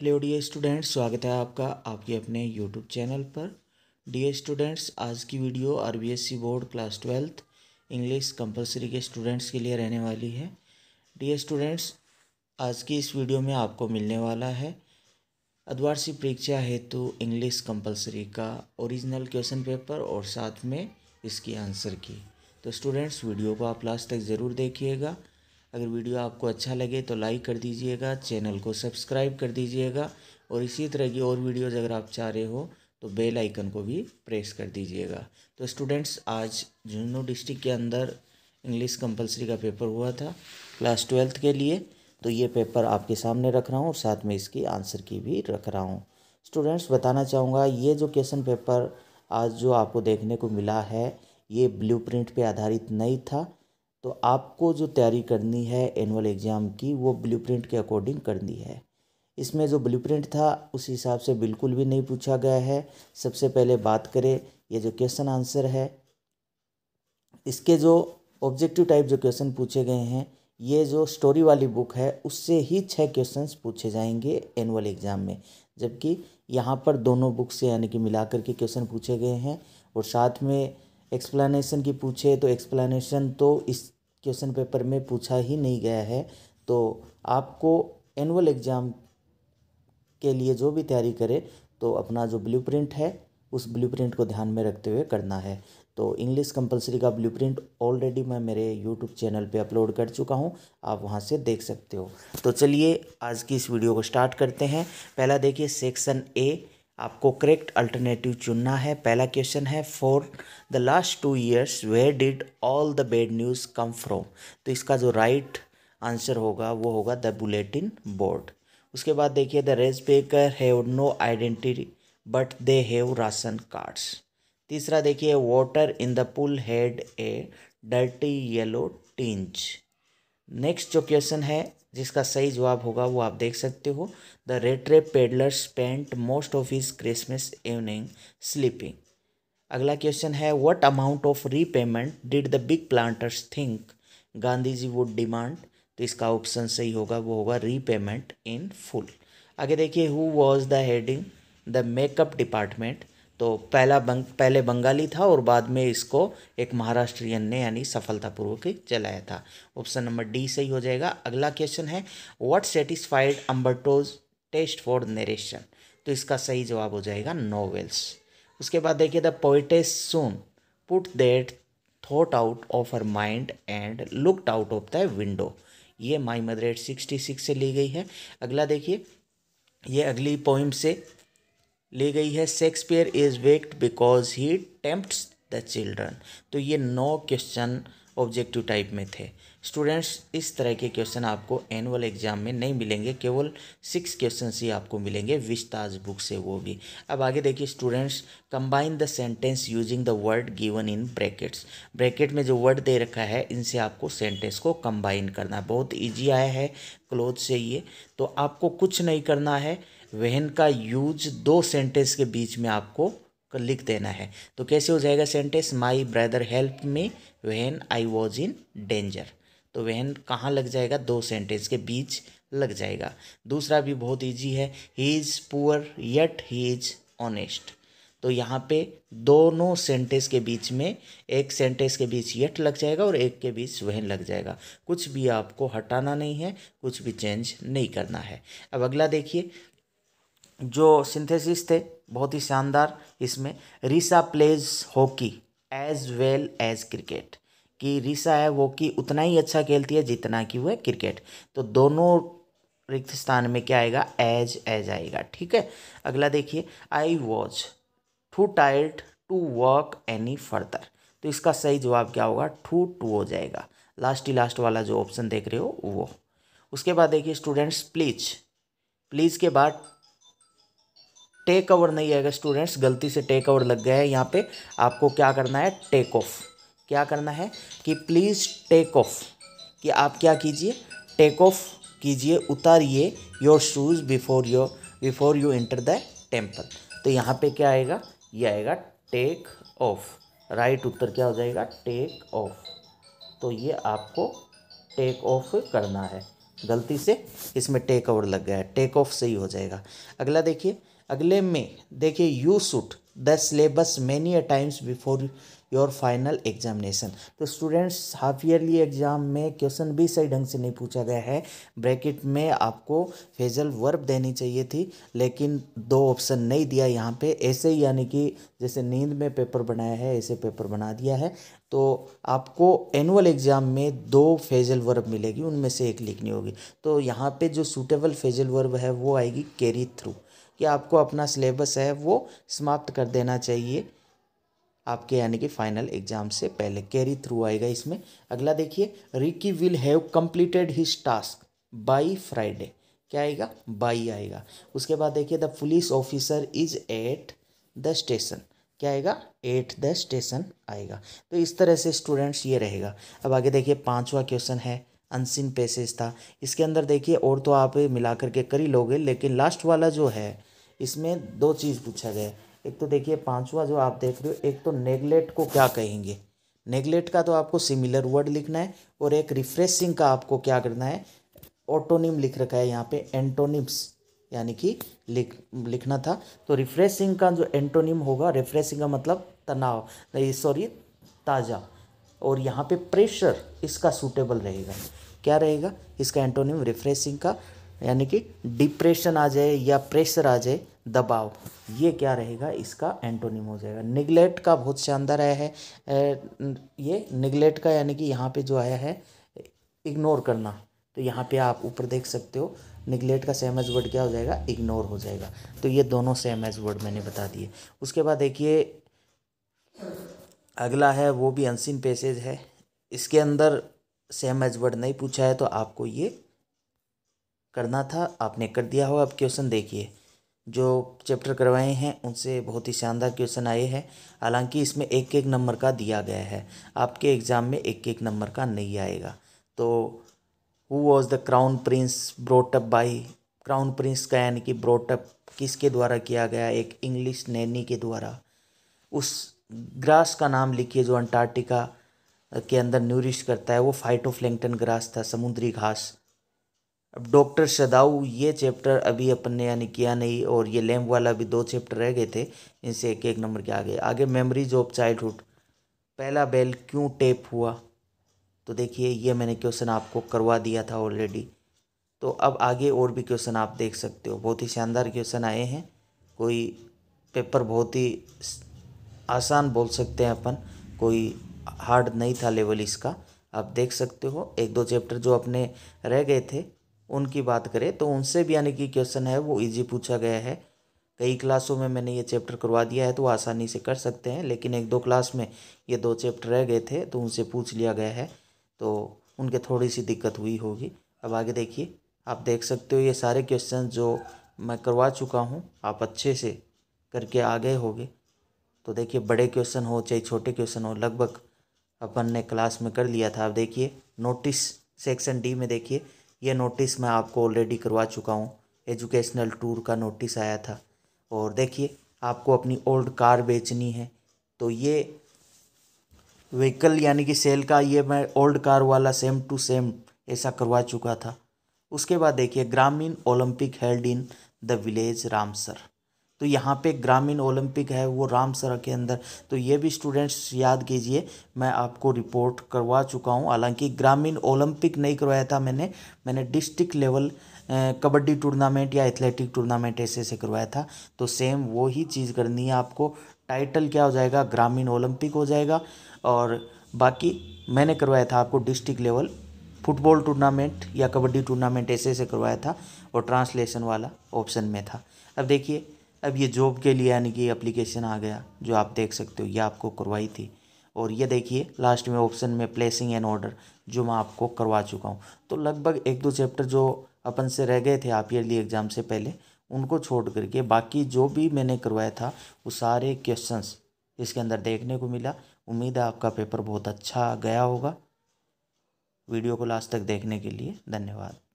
hello D students स्वागत है आपका आपके अपने यूट्यूब चैनल पर डी स्टूडेंट्स आज की video R e board class twelfth English compulsory के स्टूडेंट्स के लिए रहने वाली है डी स्टूडेंट्स आज की इस वीडियो में आपको मिलने वाला है अदवारसी परीक्षा हेतु इंग्लिश कंपलसरी का ओरिजिनल क्वेश्चन पेपर और साथ में इसकी आंसर की तो स्टूडेंट्स वीडियो को आप लास्ट तक ज़रूर देखिएगा अगर वीडियो आपको अच्छा लगे तो लाइक कर दीजिएगा चैनल को सब्सक्राइब कर दीजिएगा और इसी तरह की और वीडियोज़ अगर आप चाह रहे हो तो बेल आइकन को भी प्रेस कर दीजिएगा तो स्टूडेंट्स आज झुंझुनू डिस्ट्रिक्ट के अंदर इंग्लिश कंपलसरी का पेपर हुआ था क्लास ट्वेल्थ के लिए तो ये पेपर आपके सामने रख रहा हूँ और साथ में इसकी आंसर की भी रख रहा हूँ स्टूडेंट्स बताना चाहूँगा ये जो क्वेश्चन पेपर आज जो आपको देखने को मिला है ये ब्लूप्रिंट पे आधारित नहीं था तो आपको जो तैयारी करनी है एनुअल एग्ज़ाम की वो ब्लूप्रिंट के अकॉर्डिंग करनी है इसमें जो ब्लूप्रिंट था उस हिसाब से बिल्कुल भी नहीं पूछा गया है सबसे पहले बात करें ये जो क्वेश्चन आंसर है इसके जो ऑब्जेक्टिव टाइप जो क्वेश्चन पूछे गए हैं ये जो स्टोरी वाली बुक है उससे ही छः क्वेश्चन पूछे जाएंगे एनुअल एग्ज़ाम में जबकि यहाँ पर दोनों बुक से यानी कि मिलाकर के क्वेश्चन पूछे गए हैं और साथ में एक्सप्लेनेशन की पूछे तो एक्सप्लेनेशन तो इस क्वेश्चन पेपर में पूछा ही नहीं गया है तो आपको एनुअल एग्ज़ाम के लिए जो भी तैयारी करे तो अपना जो ब्लू है उस ब्लू को ध्यान में रखते हुए करना है तो इंग्लिश कंपलसरी का ब्लू ऑलरेडी मैं मेरे यूट्यूब चैनल पे अपलोड कर चुका हूँ आप वहाँ से देख सकते हो तो चलिए आज की इस वीडियो को स्टार्ट करते हैं पहला देखिए सेक्शन ए आपको करेक्ट अल्टरनेटिव चुनना है पहला क्वेश्चन है for the last two years where did all the bad news come from तो इसका जो राइट right आंसर होगा वो होगा द बुलेटिन बोर्ड उसके बाद देखिए the rag pickers have no identity but they have ration cards तीसरा देखिए water in the pool had a dirty yellow tinge next जो क्वेश्चन है जिसका सही जवाब होगा वो आप देख सकते हो the rattrap peddler spent most of his Christmas evening sleeping अगला क्वेश्चन है what amount of repayment did the big planters think Gandhi ji would demand तो इसका ऑप्शन सही होगा वो होगा रीपेमेंट इन फुल आगे देखिए who was the heading the makeup department तो पहला बंग पहले बंगाली था और बाद में इसको एक महाराष्ट्रियन ने यानी सफलतापूर्वक चलाया था ऑप्शन नंबर डी सही हो जाएगा अगला क्वेश्चन है what satisfied Umberto's taste for narration तो इसका सही जवाब हो जाएगा नॉवेल्स उसके बाद देखिए the poet's son put that thought out of her mind and looked out of the window ये माई मदरेट सिक्सटी सिक्स से ली गई है अगला देखिए ये अगली पोइम से ले गई है Shakespeare is wicked because he tempt the children तो ये नौ क्वेश्चन ऑब्जेक्टिव टाइप में थे स्टूडेंट्स इस तरह के क्वेश्चन आपको एनुअल एग्जाम में नहीं मिलेंगे केवल सिक्स क्वेश्चन ही आपको मिलेंगे विस्ताज बुक से वो भी अब आगे देखिए students combine the sentence using the word given in brackets bracket में जो वर्ड दे रखा है इनसे आपको सेंटेंस को कंबाइन करना बहुत ईजी आया है क्लोथ से ये तो आपको कुछ नहीं करना है वहन का यूज दो सेंटेंस के बीच में आपको लिख देना है तो कैसे हो जाएगा sentence my brother help me when I was in danger तो वहन कहाँ लग जाएगा दो सेंटेंस के बीच लग जाएगा दूसरा भी बहुत ईजी है he is poor yet he is honest तो यहाँ पे दोनों सेंटेंस के बीच में एक सेंटेंस के बीच यट लग जाएगा और एक के बीच वहन लग जाएगा कुछ भी आपको हटाना नहीं है कुछ भी चेंज नहीं करना है अब अगला देखिए जो सिंथेसिस थे बहुत ही शानदार इसमें Risa plays hockey as well as cricket कि रिसा है कि उतना ही अच्छा खेलती है जितना कि है क्रिकेट तो दोनों रिक्त स्थान में क्या आएगा एज एज आएगा ठीक है अगला देखिए I was too tired to work any further तो इसका सही जवाब क्या होगा टू टू हो जाएगा लास्ट ही लास्ट वाला जो ऑप्शन देख रहे हो वो उसके बाद देखिए स्टूडेंट्स प्लीज प्लीज़ के बाद टेक ओवर नहीं आएगा स्टूडेंट्स गलती से टेक ओवर लग गया है यहाँ पे आपको क्या करना है टेक ऑफ क्या करना है कि प्लीज़ टेक ऑफ कि आप क्या कीजिए टेक ऑफ कीजिए उतारिए your shoes before your before you enter the temple तो यहाँ पे क्या आएगा ये आएगा टेक ऑफ राइट उत्तर क्या हो जाएगा टेक ऑफ तो ये आपको टेक ऑफ करना है गलती से इसमें टेक ओवर लग गया है टेक ऑफ सही हो जाएगा अगला देखिए अगले में देखिए you should the syllabus many a times before your final examination तो स्टूडेंट्स हाफ ईयरली एग्जाम में क्वेश्चन भी सही ढंग से नहीं पूछा गया है ब्रैकेट में आपको फेजल वर्ब देनी चाहिए थी लेकिन दो ऑप्शन नहीं दिया यहाँ पे ऐसे ही यानी कि जैसे नींद में पेपर बनाया है ऐसे पेपर बना दिया है तो आपको एनुअल एग्ज़ाम में दो फेजल वर्ब मिलेगी उनमें से एक लिखनी होगी तो यहाँ पे जो सूटेबल फेजल वर्ब है वो आएगी कैरी थ्रू कि आपको अपना सिलेबस है वो समाप्त कर देना चाहिए आपके यानी कि फाइनल एग्जाम से पहले कैरी थ्रू आएगा इसमें अगला देखिए Ricky will have completed his task by Friday क्या आएगा बाई आएगा उसके बाद देखिए the police officer is at the station क्या आएगा एट द स्टेशन आएगा तो इस तरह से स्टूडेंट्स ये रहेगा अब आगे देखिए पांचवा क्वेश्चन है अनसिन पेसेज था इसके अंदर देखिए और तो आप मिला करके कर ही लोगे लेकिन लास्ट वाला जो है इसमें दो चीज़ पूछा गया एक तो देखिए पांचवा जो आप देख रहे हो एक तो नेगलेट को क्या कहेंगे नेगलेट का तो आपको सिमिलर वर्ड लिखना है और एक रिफ्रेशिंग का आपको क्या करना है ऑटोनिम लिख रखा है यहाँ पे एंटोनिम्स यानी कि लिख लिखना था तो रिफ्रेशिंग का जो एंटोनिम होगा रिफ्रेशिंग का मतलब तनाव सॉरी ताज़ा और यहाँ पे प्रेशर इसका सूटेबल रहेगा क्या रहेगा इसका एंटोनिम रिफ्रेशिंग का यानी कि डिप्रेशन आ जाए या प्रेशर आ जाए दबाव ये क्या रहेगा इसका एंटोनिम हो जाएगा निगलेट का बहुत शानदार आया है ये निगलेट का यानी कि यहाँ पे जो आया है इग्नोर करना तो यहाँ पे आप ऊपर देख सकते हो निगलेट का सेम एज वर्ड क्या हो जाएगा इग्नोर हो जाएगा तो ये दोनों सेम एज वर्ड मैंने बता दिए उसके बाद देखिए अगला है वो भी अनसिन पैसेज है इसके अंदर सेम एज वर्ड नहीं पूछा है तो आपको ये करना था आपने कर दिया हो अब क्वेश्चन देखिए जो चैप्टर करवाए हैं उनसे बहुत ही शानदार क्वेश्चन आए हैं हालांकि इसमें एक एक नंबर का दिया गया है आपके एग्ज़ाम में एक एक नंबर का नहीं आएगा तो who was the crown prince brought up by crown prince का यानी कि ब्रोटअप किसके द्वारा किया गया एक इंग्लिश नैनी के द्वारा उस ग्रास का नाम लिखिए जो अंटार्कटिका के अंदर न्यूरिश करता है वो फाइटोफ्लैंगटन ग्रास था समुद्री घास अब डॉक्टर शदाऊ ये चैप्टर अभी अपन ने यानी किया नहीं और ये लैम्प वाला भी दो चैप्टर रह गए थे इनसे एक एक नंबर के आगे आगे मेमोरीज ऑफ चाइल्डहुड पहला बेल क्यों टेप हुआ तो देखिए ये मैंने क्वेश्चन आपको करवा दिया था ऑलरेडी तो अब आगे और भी क्वेश्चन आप देख सकते हो बहुत ही शानदार क्वेश्चन आए हैं कोई पेपर बहुत ही आसान बोल सकते हैं अपन कोई हार्ड नहीं था लेवल इसका आप देख सकते हो एक दो चैप्टर जो अपने रह गए थे उनकी बात करें तो उनसे भी यानी कि क्वेश्चन है वो इजी पूछा गया है कई क्लासों में मैंने ये चैप्टर करवा दिया है तो आसानी से कर सकते हैं लेकिन एक दो क्लास में ये दो चैप्टर रह गए थे तो उनसे पूछ लिया गया है तो उनके थोड़ी सी दिक्कत हुई होगी अब आगे देखिए आप देख सकते हो ये सारे क्वेश्चन जो मैं करवा चुका हूँ आप अच्छे से करके आ गए होगे तो देखिए बड़े क्वेश्चन हो चाहे छोटे क्वेश्चन हो लगभग अपन ने क्लास में कर लिया था अब देखिए नोटिस सेक्शन डी में देखिए ये नोटिस मैं आपको ऑलरेडी करवा चुका हूँ एजुकेशनल टूर का नोटिस आया था और देखिए आपको अपनी ओल्ड कार बेचनी है तो ये व्हीकल यानी कि सेल का ये मैं ओल्ड कार वाला सेम टू सेम ऐसा करवा चुका था उसके बाद देखिए ग्रामीण Olympic held in the village Ramsar तो यहाँ पे ग्रामीण ओलंपिक है वो रामसरा के अंदर तो ये भी स्टूडेंट्स याद कीजिए मैं आपको रिपोर्ट करवा चुका हूँ हालांकि ग्रामीण ओलंपिक नहीं करवाया था मैंने मैंने डिस्ट्रिक्ट लेवल कबड्डी टूर्नामेंट या एथलेटिक टूर्नामेंट ऐसे से करवाया था तो सेम वो ही चीज़ करनी है आपको टाइटल क्या हो जाएगा ग्रामीण ओलंपिक हो जाएगा और बाकी मैंने करवाया था आपको डिस्ट्रिक्ट लेवल फुटबॉल टूर्नामेंट या कबड्डी टूर्नामेंट ऐसे से करवाया था और ट्रांसलेशन वाला ऑप्शन में था अब देखिए अब ये जॉब के लिए यानी कि एप्लीकेशन आ गया जो आप देख सकते हो ये आपको करवाई थी और ये देखिए लास्ट में ऑप्शन में प्लेसिंग एंड ऑर्डर जो मैं आपको करवा चुका हूँ तो लगभग एक दो चैप्टर जो अपन से रह गए थे आप ईयरली एग्ज़ाम से पहले उनको छोड़ करके बाकी जो भी मैंने करवाया था वो सारे क्वेश्चंस इसके अंदर देखने को मिला उम्मीद है आपका पेपर बहुत अच्छा गया होगा वीडियो को लास्ट तक देखने के लिए धन्यवाद